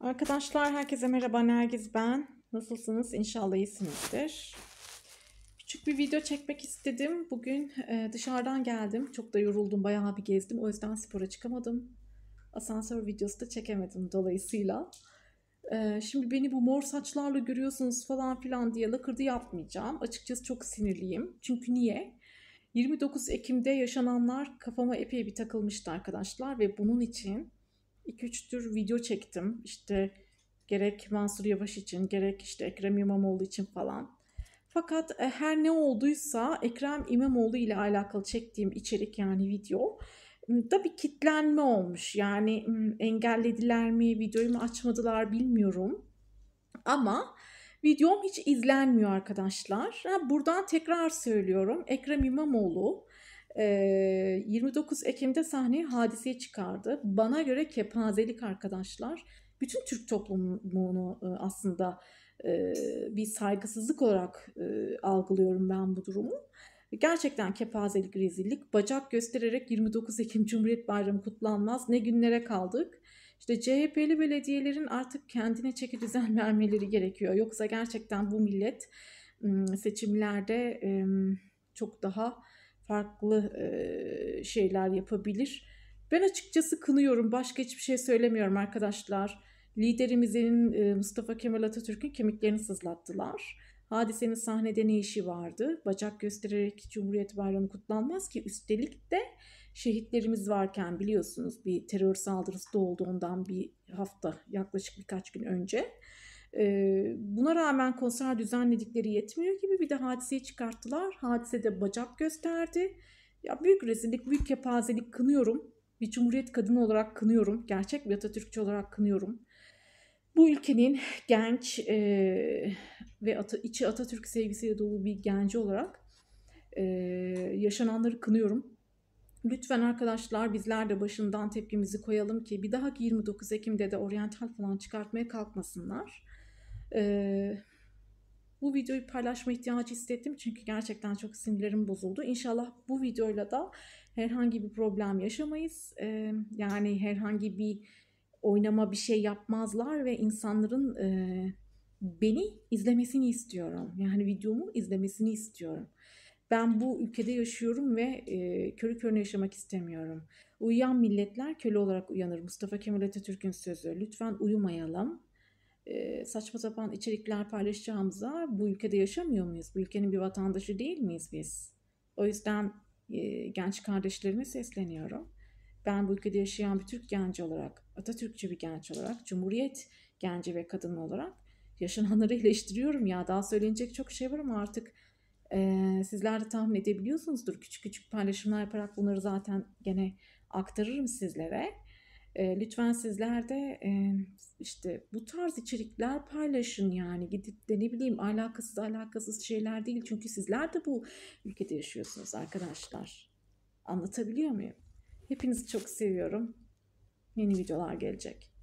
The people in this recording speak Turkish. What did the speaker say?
Arkadaşlar herkese merhaba Nergiz ben. Nasılsınız? İnşallah iyisinizdir. Küçük bir video çekmek istedim. Bugün e, dışarıdan geldim. Çok da yoruldum. Bayağı bir gezdim. O yüzden spora çıkamadım. Asansör videosu da çekemedim dolayısıyla. E, şimdi beni bu mor saçlarla görüyorsunuz falan filan diye lakırdı yapmayacağım. Açıkçası çok sinirliyim. Çünkü niye? 29 Ekim'de yaşananlar kafama epey bir takılmıştı arkadaşlar ve bunun için 2-3 tür video çektim. İşte gerek Mansur Yavaş için gerek işte Ekrem İmamoğlu için falan. Fakat e, her ne olduysa Ekrem İmamoğlu ile alakalı çektiğim içerik yani video da bir kitlenme olmuş. Yani engellediler mi, videoyu mu açmadılar bilmiyorum. Ama videom hiç izlenmiyor arkadaşlar. buradan tekrar söylüyorum. Ekrem İmamoğlu 29 Ekim'de sahneye hadiseyi çıkardı. Bana göre kepazelik arkadaşlar bütün Türk toplumunu aslında bir saygısızlık olarak algılıyorum ben bu durumu. Gerçekten kepazelik, rezillik. Bacak göstererek 29 Ekim Cumhuriyet Bayramı kutlanmaz. Ne günlere kaldık. İşte CHP'li belediyelerin artık kendine çeki düzen vermeleri gerekiyor. Yoksa gerçekten bu millet seçimlerde çok daha farklı şeyler yapabilir. Ben açıkçası kınıyorum. Başka hiçbir şey söylemiyorum arkadaşlar. Liderimizin Mustafa Kemal Atatürk'ün kemiklerini sızlattılar. Hadisenin sahnede ne işi vardı? Bacak göstererek Cumhuriyet Bayramı kutlanmaz ki. Üstelik de şehitlerimiz varken biliyorsunuz bir terör saldırısı da oldu ondan bir hafta yaklaşık birkaç gün önce. Buna rağmen konser düzenledikleri yetmiyor gibi bir de hadiseyi çıkarttılar. Hadise de bacak gösterdi. Ya büyük rezillik, büyük kepazelik kınıyorum. Bir cumhuriyet kadını olarak kınıyorum. Gerçek bir Atatürkçü olarak kınıyorum. Bu ülkenin genç e, ve At- içi Atatürk sevgisiyle dolu bir genci olarak e, yaşananları kınıyorum. Lütfen arkadaşlar bizler de başından tepkimizi koyalım ki bir dahaki 29 Ekim'de de oryantal falan çıkartmaya kalkmasınlar bu videoyu paylaşma ihtiyacı hissettim çünkü gerçekten çok sinirlerim bozuldu. İnşallah bu videoyla da herhangi bir problem yaşamayız. Ee, yani herhangi bir oynama bir şey yapmazlar ve insanların e, beni izlemesini istiyorum. Yani videomu izlemesini istiyorum. Ben bu ülkede yaşıyorum ve e, körü körüne yaşamak istemiyorum. Uyuyan milletler köle olarak uyanır. Mustafa Kemal Atatürk'ün sözü. Lütfen uyumayalım saçma sapan içerikler paylaşacağımıza bu ülkede yaşamıyor muyuz? Bu ülkenin bir vatandaşı değil miyiz biz? O yüzden genç kardeşlerime sesleniyorum. Ben bu ülkede yaşayan bir Türk genci olarak, Atatürkçü bir genç olarak, Cumhuriyet genci ve kadın olarak yaşananları eleştiriyorum ya. Daha söylenecek çok şey var ama artık e, sizler de tahmin edebiliyorsunuzdur. Küçük küçük paylaşımlar yaparak bunları zaten gene aktarırım sizlere lütfen sizler de işte bu tarz içerikler paylaşın yani gidip de ne bileyim alakasız alakasız şeyler değil. Çünkü sizler de bu ülkede yaşıyorsunuz arkadaşlar. Anlatabiliyor muyum? Hepinizi çok seviyorum. Yeni videolar gelecek.